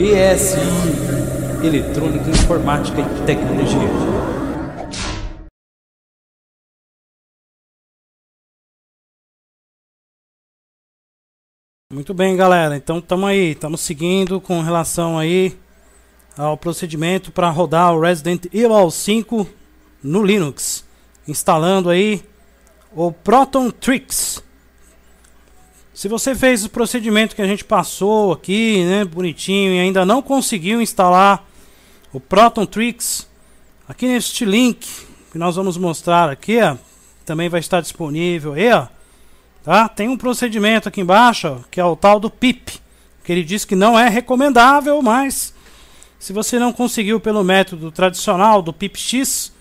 ESI é, Eletrônica, Informática e Tecnologia. Muito bem, galera. Então estamos aí, estamos seguindo com relação aí ao procedimento para rodar o Resident Evil 5 no Linux, instalando aí o Proton Tricks. Se você fez o procedimento que a gente passou aqui, né, bonitinho, e ainda não conseguiu instalar o Proton Tricks, aqui neste link que nós vamos mostrar aqui, ó, também vai estar disponível aí, ó, tá? Tem um procedimento aqui embaixo, ó, que é o tal do PIP, que ele diz que não é recomendável, mas se você não conseguiu pelo método tradicional do PIPX,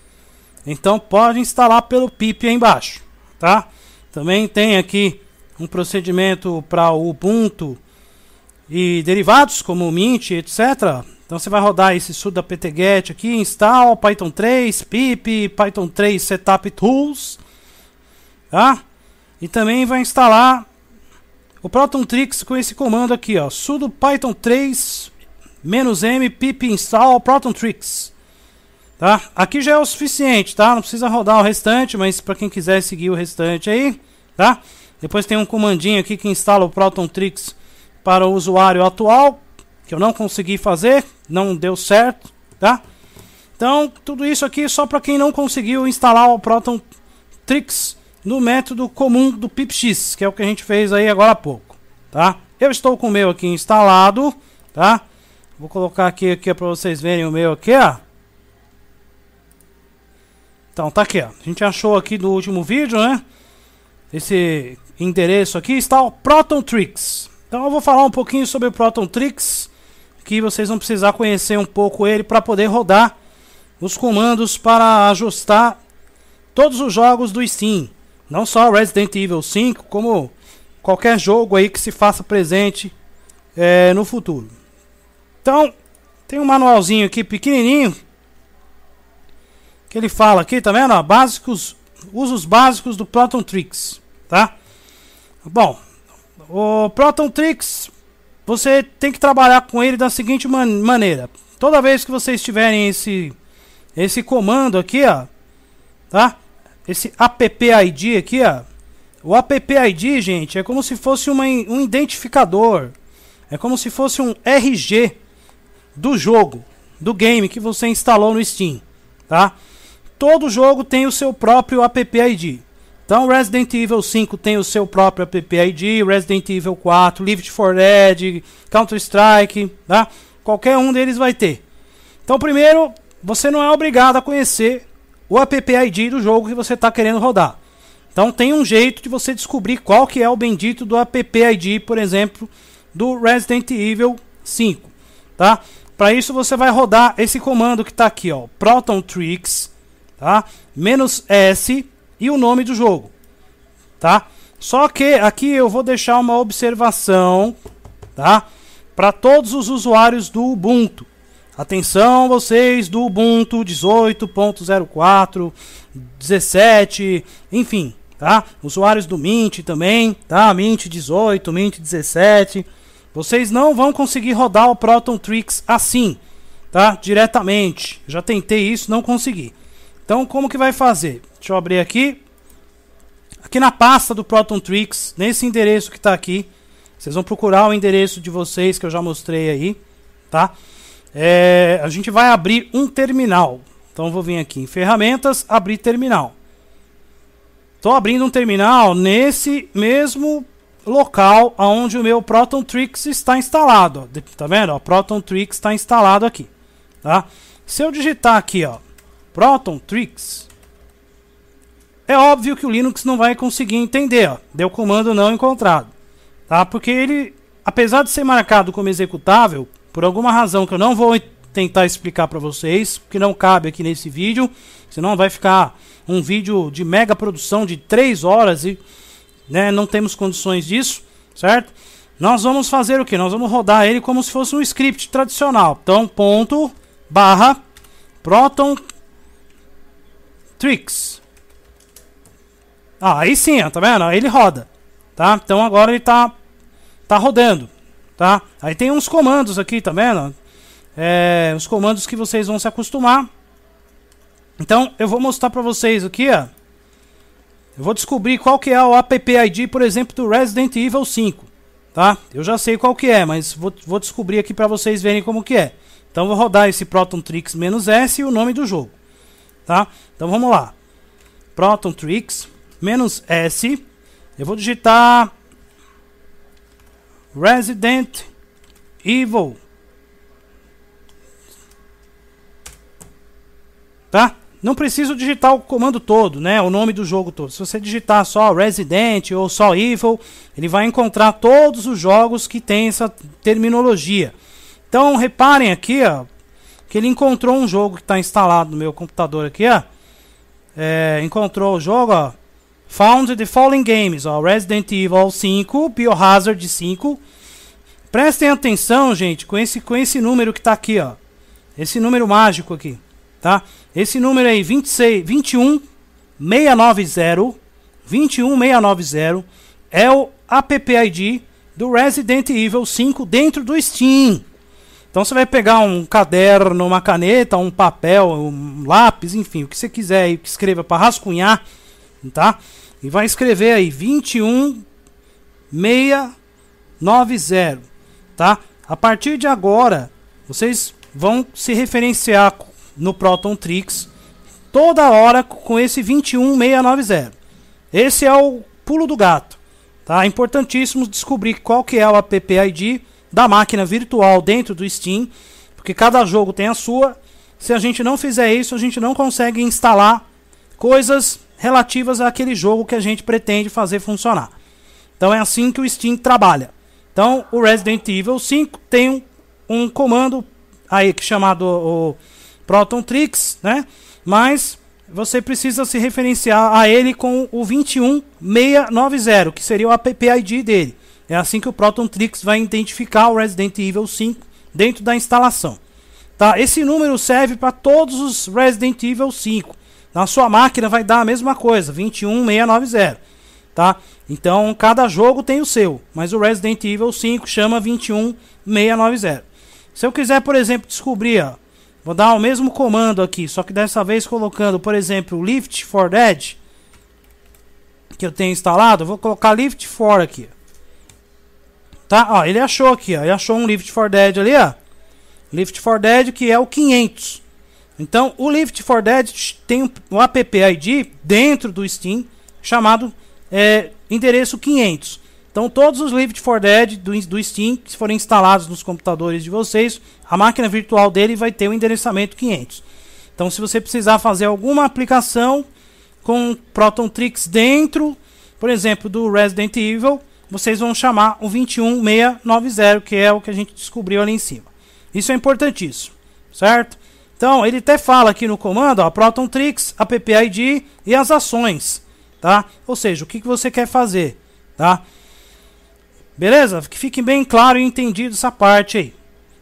então pode instalar pelo PIP aí embaixo, tá? Também tem aqui um procedimento para o Ubuntu e derivados como o Mint, etc. Então você vai rodar esse sudo apt-get aqui, install Python 3, pip, Python 3 setup tools, tá? E também vai instalar o Proton Tricks com esse comando aqui, ó, sudo python 3 "-m pip install Proton Tricks. Tá? Aqui já é o suficiente, tá? Não precisa rodar o restante, mas para quem quiser seguir o restante aí, tá? Depois tem um comandinho aqui que instala o Proton Tricks para o usuário atual, que eu não consegui fazer, não deu certo, tá? Então, tudo isso aqui só para quem não conseguiu instalar o Proton Tricks no método comum do PIPX, que é o que a gente fez aí agora há pouco, tá? Eu estou com o meu aqui instalado, tá? Vou colocar aqui, aqui para vocês verem o meu aqui, ó. Então, tá aqui, ó. A gente achou aqui do último vídeo, né? Esse endereço aqui está o Proton Tricks. Então eu vou falar um pouquinho sobre o Proton Tricks, que vocês vão precisar conhecer um pouco ele para poder rodar os comandos para ajustar todos os jogos do Steam. Não só Resident Evil 5, como qualquer jogo aí que se faça presente é, no futuro. Então, tem um manualzinho aqui pequenininho que ele fala aqui, tá vendo? Ó, básicos, usos básicos do Proton Tricks, tá? Bom, o Proton Tricks, você tem que trabalhar com ele da seguinte man maneira. Toda vez que vocês tiverem esse esse comando aqui, ó, tá? Esse appid aqui, ó. O appid, gente, é como se fosse uma, um identificador. É como se fosse um RG do jogo, do game que você instalou no Steam, tá? Todo jogo tem o seu próprio appid. Então Resident Evil 5 tem o seu próprio app-id, Resident Evil 4, Lift for Dead, Counter-Strike, tá? Qualquer um deles vai ter. Então primeiro, você não é obrigado a conhecer o app-id do jogo que você está querendo rodar. Então tem um jeito de você descobrir qual que é o bendito do app-id, por exemplo, do Resident Evil 5, tá? Para isso você vai rodar esse comando que está aqui, ó, Proton Tricks, tá? Menos -S e o nome do jogo, tá? Só que aqui eu vou deixar uma observação, tá? Para todos os usuários do Ubuntu. Atenção vocês do Ubuntu 18.04, 17, enfim, tá? Usuários do Mint também, tá? Mint 18, Mint 17. Vocês não vão conseguir rodar o Proton Tricks assim, tá? Diretamente. Já tentei isso, não consegui. Então, como que vai fazer? Deixa eu abrir aqui. Aqui na pasta do Proton Tricks, nesse endereço que está aqui, vocês vão procurar o endereço de vocês que eu já mostrei aí, tá? É, a gente vai abrir um terminal. Então, vou vir aqui em ferramentas, abrir terminal. Estou abrindo um terminal nesse mesmo local onde o meu Proton Tricks está instalado. Tá vendo? O Proton Tricks está instalado aqui. Tá? Se eu digitar aqui, ó, Proton Tricks. É óbvio que o Linux não vai conseguir entender, ó, deu comando não encontrado, tá? Porque ele, apesar de ser marcado como executável, por alguma razão que eu não vou tentar explicar para vocês, que não cabe aqui nesse vídeo, senão vai ficar um vídeo de mega produção de 3 horas e né, não temos condições disso, certo? Nós vamos fazer o que? Nós vamos rodar ele como se fosse um script tradicional. Então, ponto, barra, proton Tricks. Ah, aí sim, ó, tá vendo? Aí ele roda, tá? Então agora ele tá, tá rodando, tá? Aí tem uns comandos aqui, tá vendo? É, os comandos que vocês vão se acostumar. Então eu vou mostrar pra vocês aqui, ó. Eu vou descobrir qual que é o app-id, por exemplo, do Resident Evil 5, tá? Eu já sei qual que é, mas vou, vou descobrir aqui pra vocês verem como que é. Então vou rodar esse Proton Tricks-S e o nome do jogo tá? Então vamos lá. Proton Tricks, menos S. Eu vou digitar Resident Evil. Tá? Não preciso digitar o comando todo, né? O nome do jogo todo. Se você digitar só Resident ou só Evil, ele vai encontrar todos os jogos que tem essa terminologia. Então reparem aqui, ó, que ele encontrou um jogo que está instalado no meu computador aqui, ó. É, encontrou o jogo, ó. Found the Fallen Games, ó. Resident Evil 5, Biohazard 5. Prestem atenção, gente, com esse, com esse número que está aqui, ó. Esse número mágico aqui, tá? Esse número aí, 26, 21 690 21690 é o app ID do Resident Evil 5 dentro do Steam. Então você vai pegar um caderno, uma caneta, um papel, um lápis, enfim, o que você quiser aí, que escreva para rascunhar, tá? E vai escrever aí 21690, tá? A partir de agora, vocês vão se referenciar no Proton Tricks toda hora com esse 21690. Esse é o pulo do gato, tá? É importantíssimo descobrir qual que é o app ID da máquina virtual dentro do Steam, porque cada jogo tem a sua. Se a gente não fizer isso, a gente não consegue instalar coisas relativas àquele jogo que a gente pretende fazer funcionar. Então é assim que o Steam trabalha. Então o Resident Evil 5 tem um, um comando aí que chamado o Proton Tricks, né? Mas você precisa se referenciar a ele com o 21690, que seria o app ID dele. É assim que o Proton Trix vai identificar o Resident Evil 5 dentro da instalação. Tá? Esse número serve para todos os Resident Evil 5. Na sua máquina vai dar a mesma coisa, 21690. Tá? Então cada jogo tem o seu, mas o Resident Evil 5 chama 21690. Se eu quiser, por exemplo, descobrir, ó, vou dar o mesmo comando aqui, só que dessa vez colocando, por exemplo, Lift for Dead que eu tenho instalado, vou colocar Lift for aqui. Tá? Ó, ele achou aqui, ó. Ele achou um Lift for Dead ali, ó. Lift for Dead, que é o 500. Então, o Lift for Dead tem um app ID dentro do Steam chamado é, endereço 500. Então, todos os Lift for Dead do, do Steam que forem instalados nos computadores de vocês, a máquina virtual dele vai ter o um endereçamento 500. Então, se você precisar fazer alguma aplicação com Proton Tricks dentro, por exemplo, do Resident Evil, vocês vão chamar o 21690, que é o que a gente descobriu ali em cima. Isso é importantíssimo, certo? Então, ele até fala aqui no comando, ó, Proton Tricks, AppID e as ações, tá? Ou seja, o que, que você quer fazer, tá? Beleza? Que fique bem claro e entendido essa parte aí,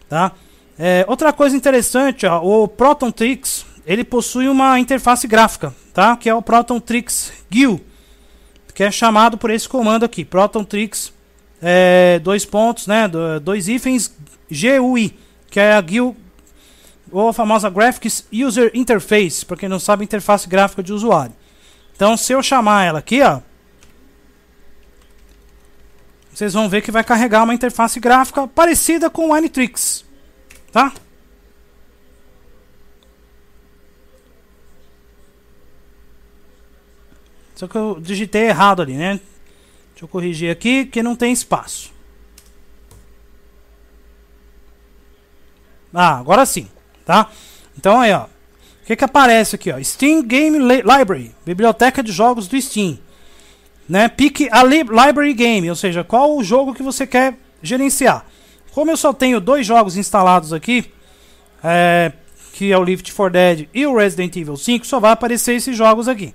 tá? É, outra coisa interessante, ó, o Proton Tricks, ele possui uma interface gráfica, tá? Que é o Proton Tricks GUI que é chamado por esse comando aqui, Proton Tricks, é, dois pontos, né, dois hífens GUI, que é a GUI, ou a famosa Graphics User Interface, para quem não sabe, interface gráfica de usuário. Então, se eu chamar ela aqui, ó, vocês vão ver que vai carregar uma interface gráfica parecida com o Nitrix, tá? Só que eu digitei errado ali, né? Deixa eu corrigir aqui que não tem espaço. Ah, agora sim, tá? Então aí, ó. O que que aparece aqui, ó? Steam Game Library, biblioteca de jogos do Steam. Né? Pique a Library Game, ou seja, qual o jogo que você quer gerenciar. Como eu só tenho dois jogos instalados aqui, é, que é o Lift for Dead e o Resident Evil 5, só vai aparecer esses jogos aqui.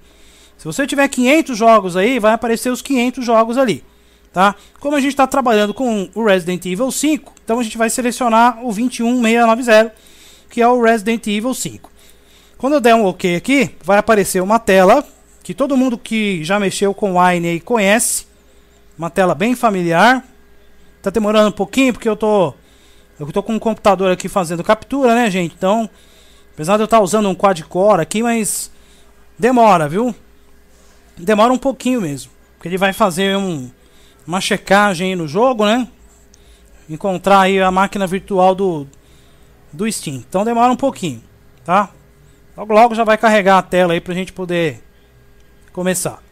Se você tiver 500 jogos aí, vai aparecer os 500 jogos ali, tá? Como a gente está trabalhando com o Resident Evil 5, então a gente vai selecionar o 21690, que é o Resident Evil 5. Quando eu der um OK aqui, vai aparecer uma tela que todo mundo que já mexeu com Wine aí conhece, uma tela bem familiar. Tá demorando um pouquinho porque eu tô eu tô com um computador aqui fazendo captura, né, gente? Então, apesar de eu estar tá usando um quad core aqui, mas demora, viu? demora um pouquinho mesmo. Porque ele vai fazer um, uma checagem no jogo, né? Encontrar aí a máquina virtual do, do Steam. Então demora um pouquinho, tá? Logo logo já vai carregar a tela aí pra gente poder começar.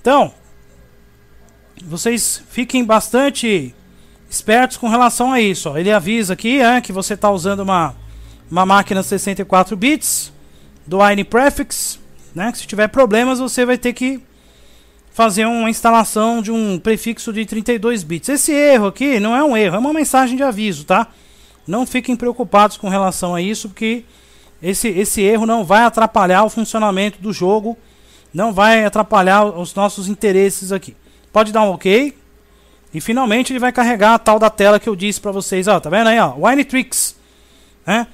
Então, vocês fiquem bastante espertos com relação a isso. Ó. Ele avisa aqui é, que você está usando uma, uma máquina 64 bits do Wine Prefix né? Se tiver problemas, você vai ter que fazer uma instalação de um prefixo de 32 bits. Esse erro aqui não é um erro, é uma mensagem de aviso, tá? Não fiquem preocupados com relação a isso, porque esse, esse erro não vai atrapalhar o funcionamento do jogo, não vai atrapalhar os nossos interesses aqui. Pode dar um OK. E finalmente ele vai carregar a tal da tela que eu disse para vocês, ó, tá vendo aí, ó, Wine Tricks, né?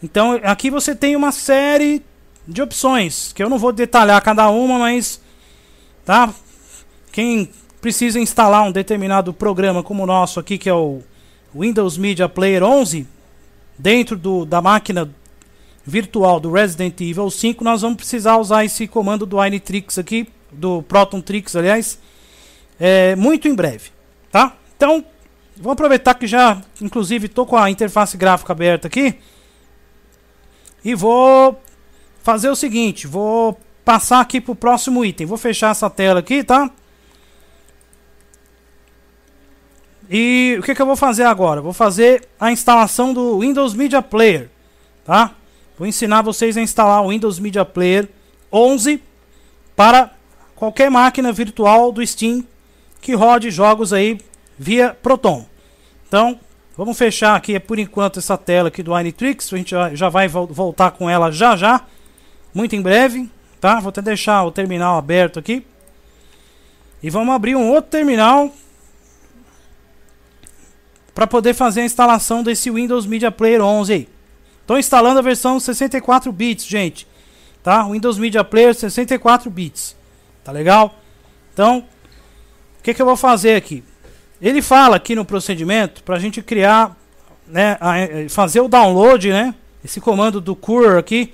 Então aqui você tem uma série de opções, que eu não vou detalhar cada uma, mas tá? Quem precisa instalar um determinado programa como o nosso aqui, que é o Windows Media Player 11, dentro do, da máquina virtual do Resident Evil 5, nós vamos precisar usar esse comando do Initrix aqui, do Proton Trix, aliás, é, muito em breve, tá? Então, vou aproveitar que já, inclusive, estou com a interface gráfica aberta aqui e vou fazer o seguinte, vou passar aqui pro próximo item. Vou fechar essa tela aqui, tá? E o que, que eu vou fazer agora? Vou fazer a instalação do Windows Media Player, tá? Vou ensinar vocês a instalar o Windows Media Player 11 para qualquer máquina virtual do Steam que rode jogos aí via Proton. Então, vamos fechar aqui é por enquanto essa tela aqui do Anitrix, a gente já vai voltar com ela já já muito em breve, tá? Vou até deixar o terminal aberto aqui. E vamos abrir um outro terminal para poder fazer a instalação desse Windows Media Player 11 aí. Estou instalando a versão 64 bits, gente. Tá? Windows Media Player 64 bits. Tá legal? Então, o que, que eu vou fazer aqui? Ele fala aqui no procedimento para a gente criar, né, a, eh, fazer o download, né? Esse comando do cur aqui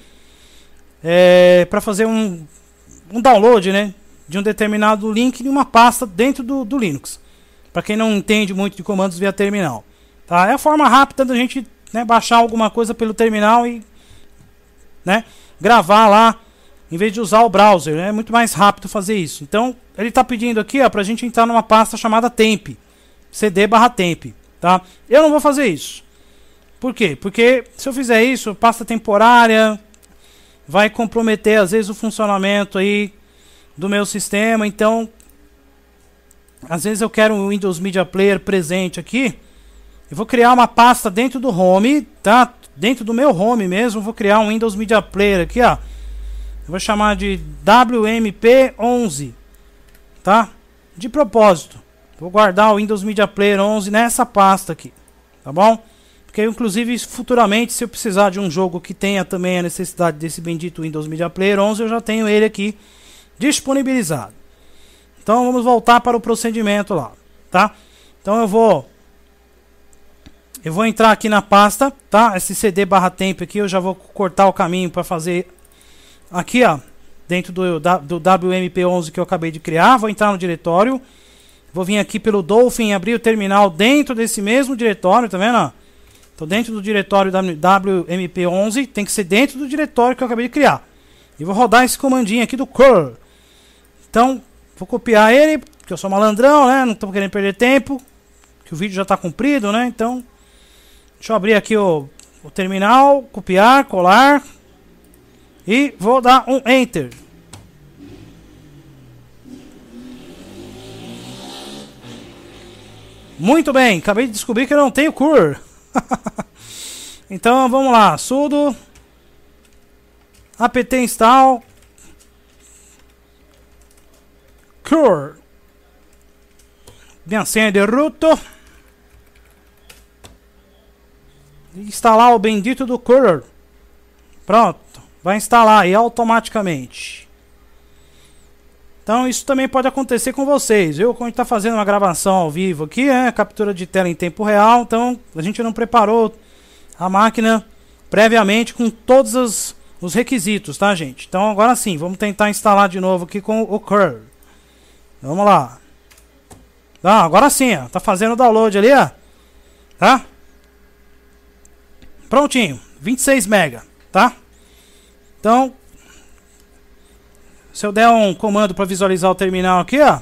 é, para fazer um, um download né, de um determinado link em uma pasta dentro do, do Linux. Para quem não entende muito de comandos via terminal. Tá? É a forma rápida da gente né, baixar alguma coisa pelo terminal e né, gravar lá, em vez de usar o browser. Né? É muito mais rápido fazer isso. Então, ele está pedindo aqui para a gente entrar numa pasta chamada temp. cd barra temp. Tá? Eu não vou fazer isso. Por quê? Porque se eu fizer isso, pasta temporária, vai comprometer às vezes o funcionamento aí do meu sistema. Então, às vezes eu quero um Windows Media Player presente aqui. Eu vou criar uma pasta dentro do home, tá? Dentro do meu home mesmo, vou criar um Windows Media Player aqui, ó. Eu vou chamar de WMP11, tá? De propósito. Vou guardar o Windows Media Player 11 nessa pasta aqui, tá bom? Porque, inclusive, futuramente, se eu precisar de um jogo que tenha também a necessidade desse bendito Windows Media Player 11, eu já tenho ele aqui disponibilizado. Então, vamos voltar para o procedimento lá, tá? Então, eu vou... Eu vou entrar aqui na pasta, tá? Esse CD barra temp aqui, eu já vou cortar o caminho para fazer... Aqui, ó, dentro do, do WMP11 que eu acabei de criar. Vou entrar no diretório. Vou vir aqui pelo Dolphin abrir o terminal dentro desse mesmo diretório, tá vendo? Então, dentro do diretório WMP11, tem que ser dentro do diretório que eu acabei de criar. E vou rodar esse comandinho aqui do curl. Então, vou copiar ele, porque eu sou malandrão, né? Não estou querendo perder tempo. Que o vídeo já está comprido, né? Então, deixa eu abrir aqui o, o terminal, copiar, colar. E vou dar um Enter. Muito bem, acabei de descobrir que eu não tenho curl. então vamos lá, sudo apt install cure senha de Ruto. Instalar o bendito do Curler. Pronto. Vai instalar e automaticamente. Então isso também pode acontecer com vocês, viu? Quando a gente está fazendo uma gravação ao vivo aqui, é captura de tela em tempo real, então a gente não preparou a máquina previamente com todos os, os requisitos, tá gente? Então agora sim, vamos tentar instalar de novo aqui com o curl. Vamos lá. Ah, agora sim, ó, tá fazendo o download ali, ó. Tá? Prontinho, 26 mega, tá? Então, se eu der um comando para visualizar o terminal aqui, ó.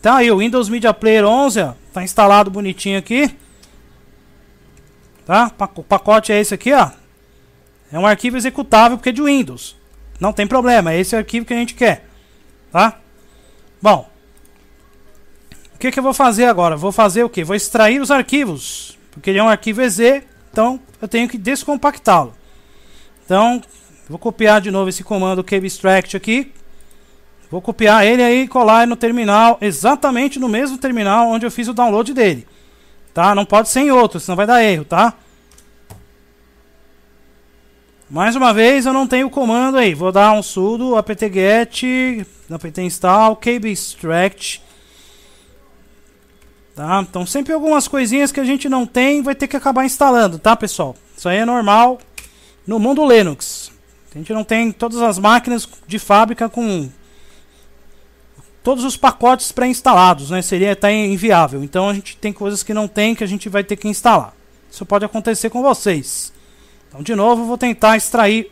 Tá aí o Windows Media Player 11, ó. Tá instalado bonitinho aqui. Tá? O pacote é esse aqui, ó. É um arquivo executável porque é de Windows. Não tem problema, é esse arquivo que a gente quer. Tá? Bom. O que, que eu vou fazer agora? Vou fazer o que? Vou extrair os arquivos. Porque ele é um arquivo EZ, então eu tenho que descompactá-lo. Então, vou copiar de novo esse comando cave extract aqui. Vou copiar ele aí e colar no terminal, exatamente no mesmo terminal onde eu fiz o download dele. Tá? Não pode ser em outro, senão vai dar erro, tá? Mais uma vez, eu não tenho o comando aí. Vou dar um sudo apt-get, apt-install, kb-extract. Tá? Então, sempre algumas coisinhas que a gente não tem, vai ter que acabar instalando, tá, pessoal? Isso aí é normal no mundo Linux. A gente não tem todas as máquinas de fábrica com todos os pacotes pré-instalados, né? Seria até tá inviável. Então a gente tem coisas que não tem que a gente vai ter que instalar. Isso pode acontecer com vocês. Então de novo vou tentar extrair.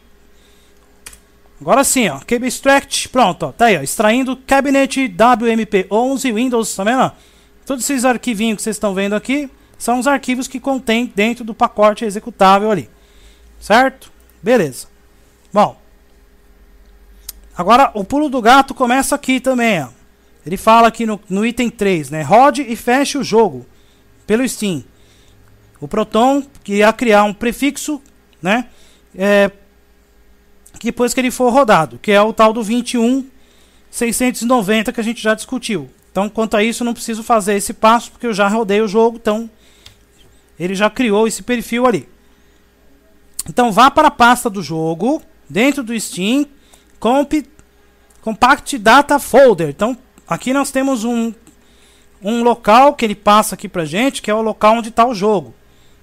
Agora sim, ó, cable extract, pronto, ó, tá aí, ó, extraindo cabinet WMP11 Windows, tá vendo? Todos esses arquivinhos que vocês estão vendo aqui são os arquivos que contém dentro do pacote executável ali. Certo? Beleza. Bom, agora o pulo do gato começa aqui também, ó. Ele fala aqui no, no item 3, né? Rode e feche o jogo pelo Steam. O Proton que irá criar um prefixo, né? É, depois que ele for rodado, que é o tal do 21690 que a gente já discutiu. Então, quanto a isso, não preciso fazer esse passo porque eu já rodei o jogo, então ele já criou esse perfil ali. Então, vá para a pasta do jogo, dentro do Steam, comp, Compact Data Folder. Então, Aqui nós temos um, um local que ele passa aqui pra gente, que é o local onde está o jogo,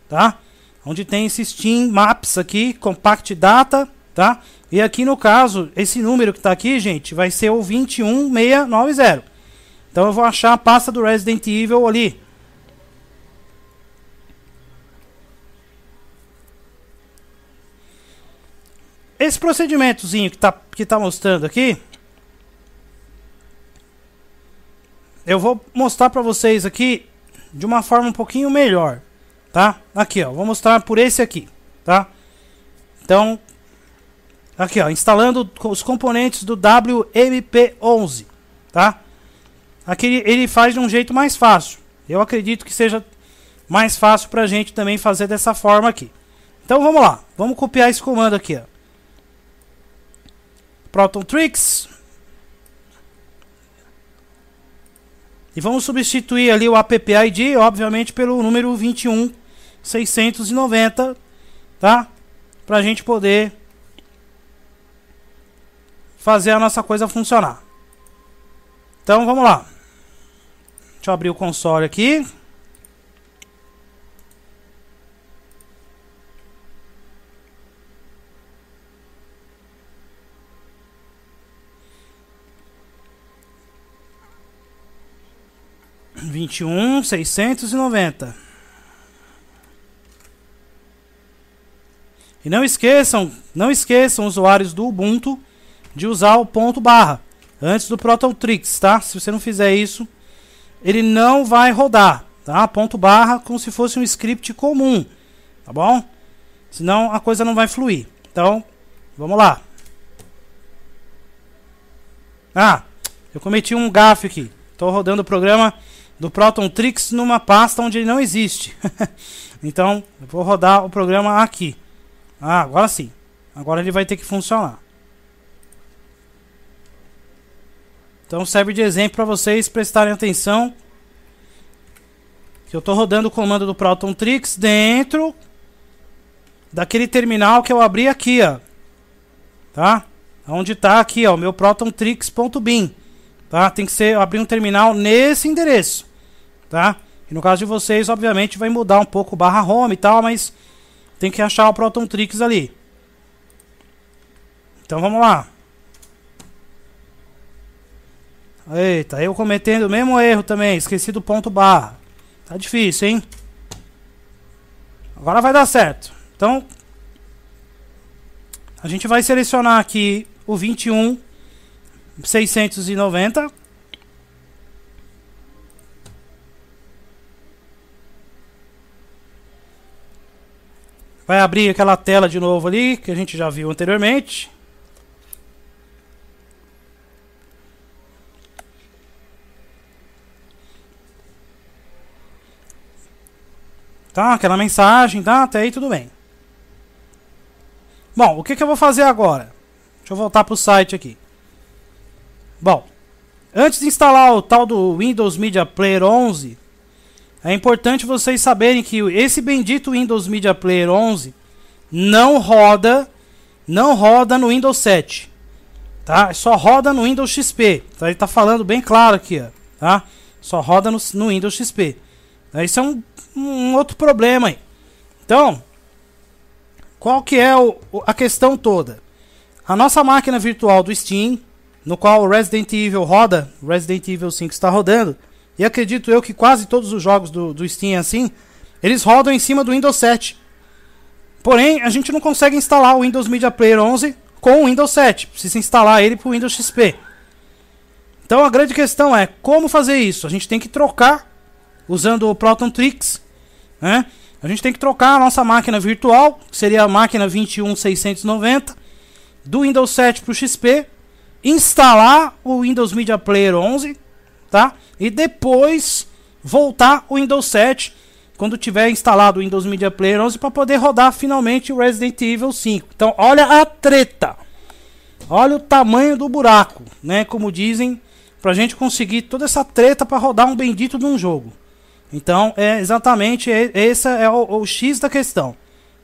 tá? Onde tem esse Steam Maps aqui, Compact Data, tá? E aqui no caso, esse número que está aqui, gente, vai ser o 21690. Então eu vou achar a pasta do Resident Evil ali. Esse procedimentozinho que está que tá mostrando aqui, eu vou mostrar para vocês aqui de uma forma um pouquinho melhor, tá? Aqui, ó, vou mostrar por esse aqui, tá? Então, aqui, ó, instalando os componentes do WMP11, tá? Aqui ele faz de um jeito mais fácil. Eu acredito que seja mais fácil para a gente também fazer dessa forma aqui. Então vamos lá, vamos copiar esse comando aqui, ó. Proton Tricks, E vamos substituir ali o APP-ID, obviamente, pelo número 21690, tá? Para a gente poder fazer a nossa coisa funcionar. Então, vamos lá. Deixa eu abrir o console aqui. vinte e um seiscentos e noventa. E não esqueçam, não esqueçam, usuários do Ubuntu, de usar o ponto barra antes do Proton Tricks, tá? Se você não fizer isso, ele não vai rodar, tá? Ponto barra como se fosse um script comum, tá bom? Senão a coisa não vai fluir. Então, vamos lá. Ah, eu cometi um gafe aqui. Estou rodando o programa do Proton numa pasta onde ele não existe. então, vou rodar o programa aqui. Ah, agora sim. Agora ele vai ter que funcionar. Então serve de exemplo para vocês prestarem atenção que eu estou rodando o comando do Proton dentro daquele terminal que eu abri aqui, ó. Tá? Onde está aqui, ó, o meu protontrix.bin. Tá? Tem que ser abrir um terminal nesse endereço tá? E no caso de vocês, obviamente, vai mudar um pouco barra home e tal, mas tem que achar o Proton Tricks ali. Então vamos lá. Eita, eu cometendo o mesmo erro também, esqueci do ponto barra. Tá difícil, hein? Agora vai dar certo. Então, a gente vai selecionar aqui o 21690, Vai abrir aquela tela de novo ali, que a gente já viu anteriormente. Tá, aquela mensagem, tá? Até aí tudo bem. Bom, o que, que eu vou fazer agora? Deixa eu voltar para o site aqui. Bom, antes de instalar o tal do Windows Media Player 11, é importante vocês saberem que esse bendito Windows Media Player 11 não roda, não roda no Windows 7, tá? Só roda no Windows XP. Tá? Ele tá falando bem claro aqui, ó, tá? Só roda no, no Windows XP. Tá? Isso é um, um outro problema aí. Então, qual que é o, a questão toda? A nossa máquina virtual do Steam, no qual o Resident Evil roda, Resident Evil 5 está rodando, e acredito eu que quase todos os jogos do, do Steam é assim, eles rodam em cima do Windows 7. Porém, a gente não consegue instalar o Windows Media Player 11 com o Windows 7. Precisa instalar ele para o Windows XP. Então a grande questão é como fazer isso. A gente tem que trocar usando o Proton Tricks, né? A gente tem que trocar a nossa máquina virtual, que seria a máquina 21690, do Windows 7 para o XP, instalar o Windows Media Player 11 tá? E depois voltar o Windows 7 quando tiver instalado o Windows Media Player 11 para poder rodar finalmente o Resident Evil 5. Então, olha a treta. Olha o tamanho do buraco, né? Como dizem, pra gente conseguir toda essa treta para rodar um bendito de um jogo. Então, é exatamente esse é o, o X da questão,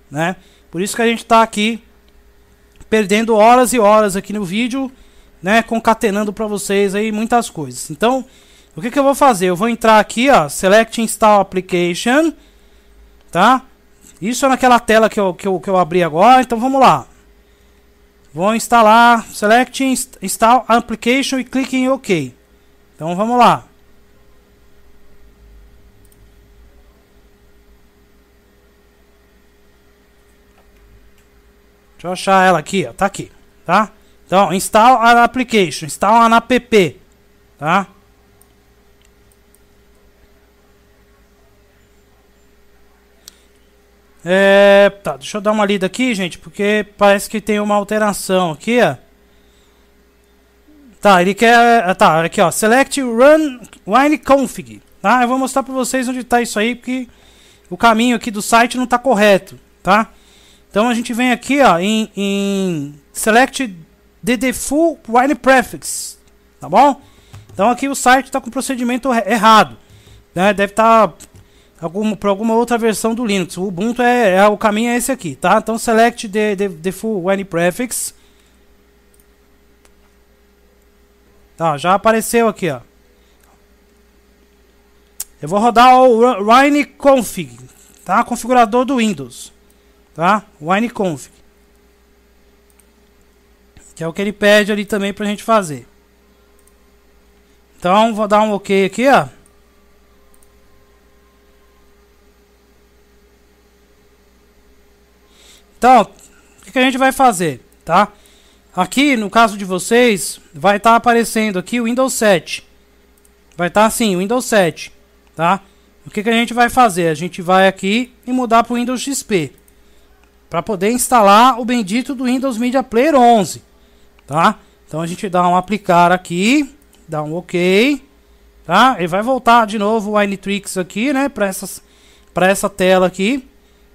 né? Por isso que a gente está aqui perdendo horas e horas aqui no vídeo né, concatenando para vocês aí muitas coisas. Então, o que, que eu vou fazer? Eu vou entrar aqui, ó, Select Install Application, tá? Isso é naquela tela que eu, que eu, que eu abri agora, então vamos lá. Vou instalar, Select Install Application e clique em OK. Então vamos lá. Deixa eu achar ela aqui, ó, tá aqui, tá? Então, install an application, install an app, tá? É, tá, deixa eu dar uma lida aqui, gente, porque parece que tem uma alteração aqui, ó. Tá, ele quer, ah, tá, aqui ó, select run wine config, tá? Eu vou mostrar para vocês onde tá isso aí, porque o caminho aqui do site não tá correto, tá? Então a gente vem aqui, ó, em, em select the, the full wine prefix, tá bom? Então aqui o site está com procedimento errado, né? Deve estar tá para alguma outra versão do Linux. O Ubuntu é, é, o caminho é esse aqui, tá? Então select the, the, the full wine prefix. Tá, já apareceu aqui, ó. Eu vou rodar o Wine config, tá? Configurador do Windows, tá? Wine config. Que é o que ele pede ali também pra gente fazer. Então, vou dar um OK aqui, ó. Então, o que, que a gente vai fazer, tá? Aqui, no caso de vocês, vai estar tá aparecendo aqui o Windows 7. Vai estar tá assim, o Windows 7, tá? O que, que a gente vai fazer? A gente vai aqui e mudar para o Windows XP. Para poder instalar o bendito do Windows Media Player 11 tá? Então a gente dá um aplicar aqui, dá um OK, tá? Ele vai voltar de novo o Initrix aqui, né, para essas para essa tela aqui,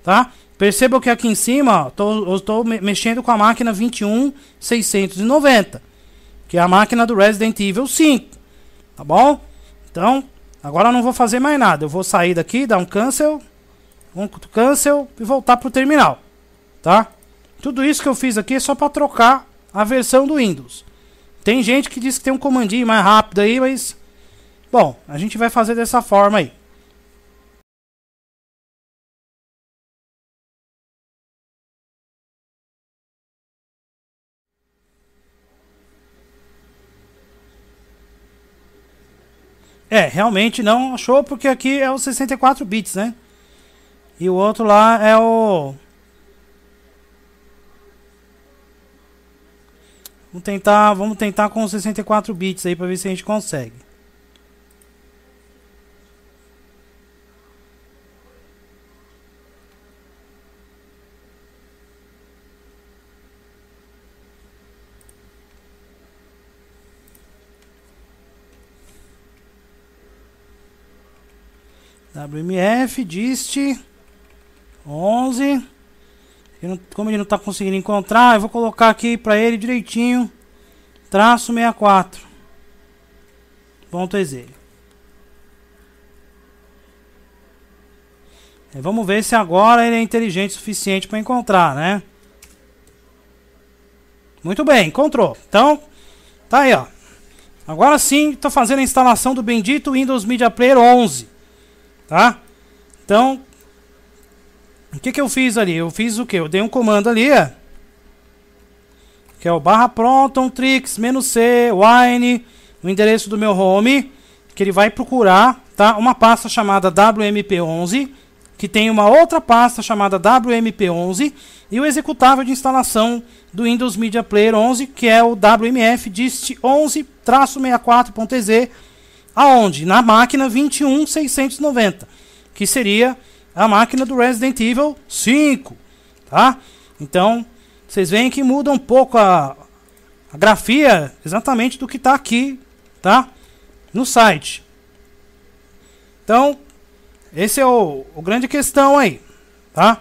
tá? perceba que aqui em cima, ó, tô, eu estou mexendo com a máquina 21690, que é a máquina do Resident Evil 5, tá bom? Então, agora eu não vou fazer mais nada, eu vou sair daqui, dar um cancel, um cancel e voltar pro terminal, tá? Tudo isso que eu fiz aqui é só para trocar a versão do Windows. Tem gente que diz que tem um comandinho mais rápido aí, mas. Bom, a gente vai fazer dessa forma aí. É, realmente não achou porque aqui é o 64 bits, né? E o outro lá é o Vamos tentar, vamos tentar com 64 bits aí para ver se a gente consegue. WMF dist 11 não, como ele não está conseguindo encontrar, eu vou colocar aqui para ele direitinho. Traço 64. Ponto exílio. É, vamos ver se agora ele é inteligente o suficiente para encontrar, né? Muito bem, encontrou. Então, tá aí, ó. Agora sim, estou fazendo a instalação do bendito Windows Media Player 11, tá? Então, o que, que eu fiz ali? Eu fiz o que? Eu dei um comando ali, é. que é o barra proton trix menos c wine, o endereço do meu home, que ele vai procurar, tá? Uma pasta chamada wmp11, que tem uma outra pasta chamada wmp11 e o executável de instalação do Windows Media Player 11, que é o wmf dist 11-64.ez, aonde? Na máquina 21690, que seria a máquina do Resident Evil 5, tá? Então, vocês veem que muda um pouco a, a grafia exatamente do que está aqui, tá? No site. Então, esse é o, o grande questão aí, tá?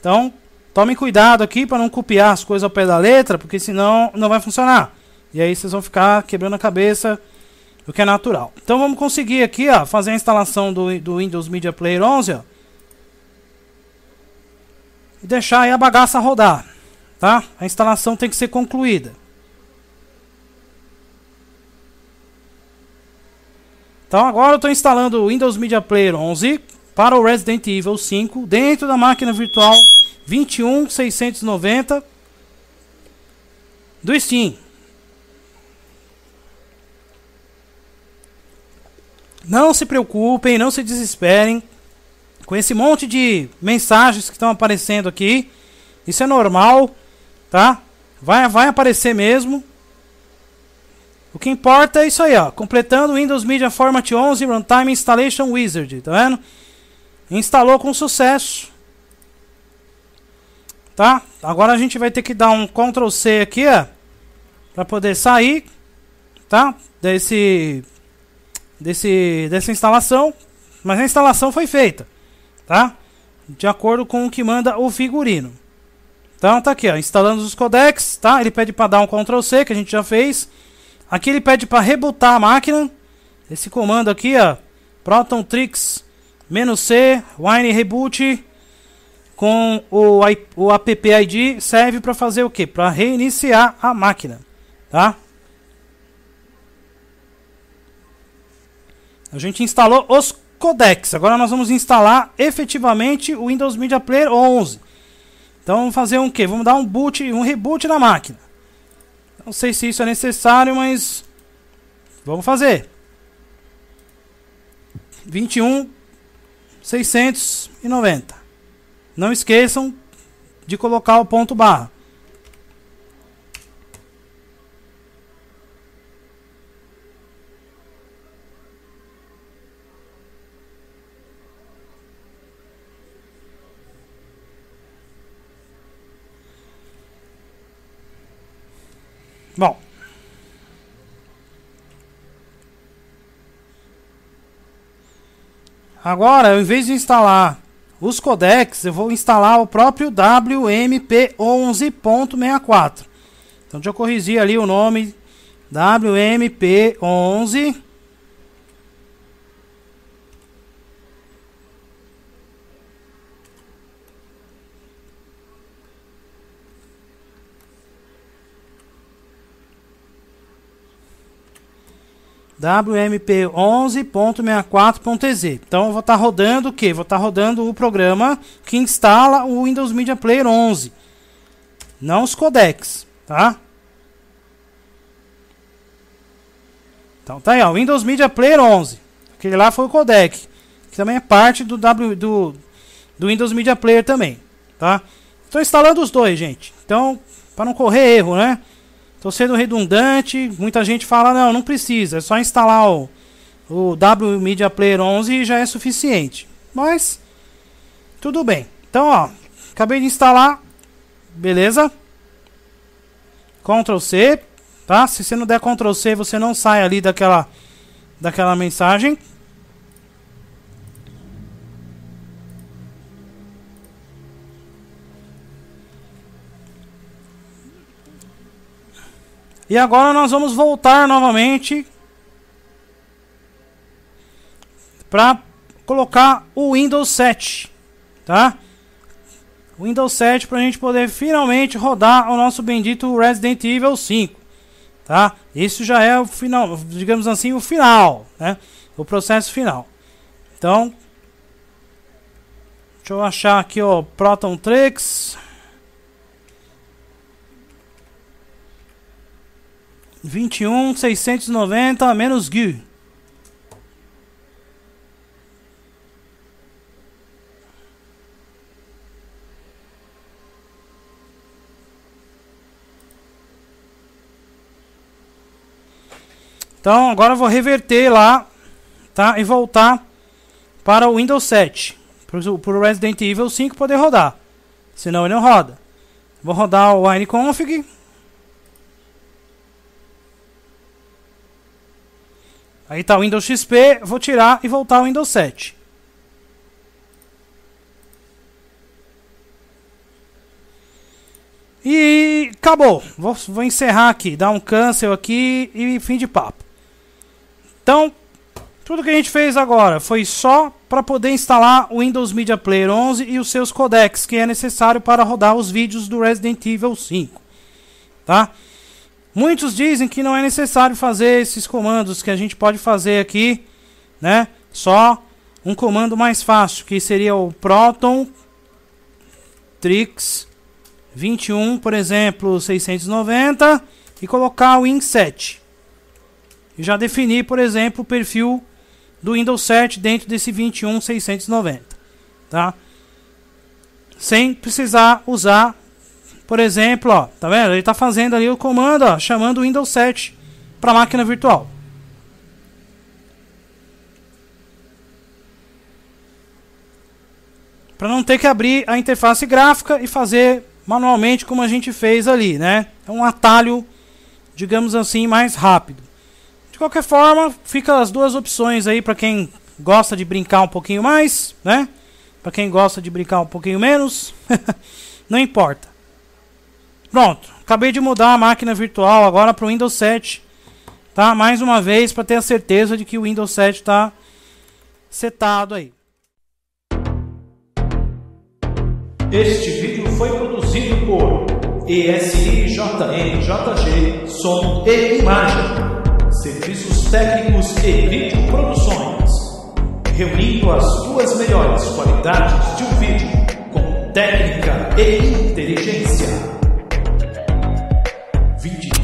Então, tomem cuidado aqui para não copiar as coisas ao pé da letra, porque senão não vai funcionar. E aí vocês vão ficar quebrando a cabeça, o que é natural. Então vamos conseguir aqui, ó, fazer a instalação do, do Windows Media Player 11, ó e deixar aí a bagaça rodar, tá? A instalação tem que ser concluída. Então agora eu estou instalando o Windows Media Player 11 para o Resident Evil 5 dentro da máquina virtual 21690 do Steam. Não se preocupem, não se desesperem com esse monte de mensagens que estão aparecendo aqui. Isso é normal, tá? Vai, vai aparecer mesmo. O que importa é isso aí, ó. Completando Windows Media Format 11 Runtime Installation Wizard, tá vendo? Instalou com sucesso. Tá? Agora a gente vai ter que dar um Ctrl C aqui, ó. Pra poder sair, tá? Desse, desse, dessa instalação. Mas a instalação foi feita tá? De acordo com o que manda o figurino. Então tá aqui, ó, instalando os codecs, tá? Ele pede para dar um Ctrl C, que a gente já fez. Aqui ele pede para rebootar a máquina. Esse comando aqui, ó, Proton -C, wine reboot com o, o app ID serve para fazer o que? Para reiniciar a máquina, tá? A gente instalou os Codecs. Agora nós vamos instalar efetivamente o Windows Media Player 11. Então vamos fazer um quê? Vamos dar um boot, um reboot na máquina. Não sei se isso é necessário, mas vamos fazer. 21 690. Não esqueçam de colocar o ponto barra. Bom. Agora, em vez de instalar os codecs, eu vou instalar o próprio WMP11.64. Então, deixa eu corrigir ali o nome WMP11.64. wmp11.64.ez. Então eu vou estar tá rodando o que? Vou estar tá rodando o programa que instala o Windows Media Player 11. Não os codecs, tá? Então tá aí, ó, Windows Media Player 11. Aquele lá foi o codec, que também é parte do W do, do Windows Media Player também, tá? Estou instalando os dois, gente. Então, para não correr erro, né? Estou sendo redundante, muita gente fala, não, não precisa, é só instalar o, o W Media Player 11 e já é suficiente. Mas, tudo bem. Então, ó, acabei de instalar, beleza? Ctrl C, tá? Se você não der Ctrl C, você não sai ali daquela, daquela mensagem. E agora nós vamos voltar novamente para colocar o Windows 7, tá? Windows 7 para a gente poder finalmente rodar o nosso bendito Resident Evil 5, tá? Isso já é o final, digamos assim, o final, né? O processo final. Então, deixa eu achar aqui o Proton Tricks. 21, 690 menos Gui. Então agora eu vou reverter lá, tá? E voltar para o Windows 7, para o Resident Evil 5 poder rodar. Senão ele não roda. Vou rodar o Wineconfig. config Aí tá o Windows XP, vou tirar e voltar ao Windows 7. E acabou. Vou, vou encerrar aqui, dar um cancel aqui e fim de papo. Então, tudo que a gente fez agora foi só para poder instalar o Windows Media Player 11 e os seus codecs que é necessário para rodar os vídeos do Resident Evil 5, tá? Muitos dizem que não é necessário fazer esses comandos que a gente pode fazer aqui, né? Só um comando mais fácil, que seria o proton trix 21, por exemplo, 690 e colocar o in E já definir, por exemplo, o perfil do Windows 7 dentro desse 21690, tá? Sem precisar usar por exemplo, ó, tá vendo? Ele está fazendo ali o comando, ó, chamando o Windows 7 para a máquina virtual. Para não ter que abrir a interface gráfica e fazer manualmente como a gente fez ali, né? É um atalho, digamos assim, mais rápido. De qualquer forma, fica as duas opções aí para quem gosta de brincar um pouquinho mais, né? Para quem gosta de brincar um pouquinho menos, não importa. Pronto, acabei de mudar a máquina virtual agora para o Windows 7. Tá? Mais uma vez para ter a certeza de que o Windows 7 está setado aí. Este vídeo foi produzido por ESIJNJG Som e Imagem, Serviços Técnicos e Vídeo Produções, reunindo as duas melhores qualidades de um vídeo com técnica e inteligência.